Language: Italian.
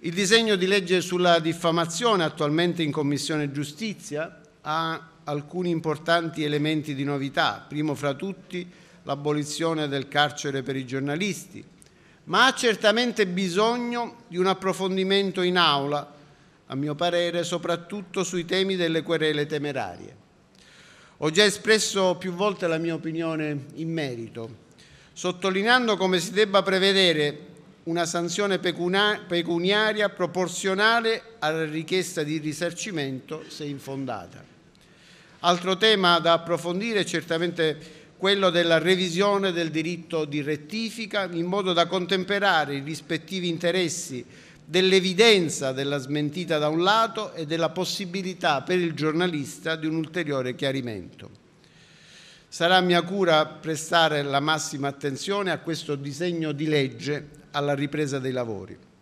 Il disegno di legge sulla diffamazione attualmente in Commissione Giustizia ha alcuni importanti elementi di novità, primo fra tutti l'abolizione del carcere per i giornalisti, ma ha certamente bisogno di un approfondimento in aula, a mio parere soprattutto sui temi delle querele temerarie. Ho già espresso più volte la mia opinione in merito, sottolineando come si debba prevedere una sanzione pecuniaria proporzionale alla richiesta di risarcimento se infondata. Altro tema da approfondire è certamente quello della revisione del diritto di rettifica in modo da contemperare i rispettivi interessi dell'evidenza della smentita da un lato e della possibilità per il giornalista di un ulteriore chiarimento. Sarà mia cura prestare la massima attenzione a questo disegno di legge alla ripresa dei lavori.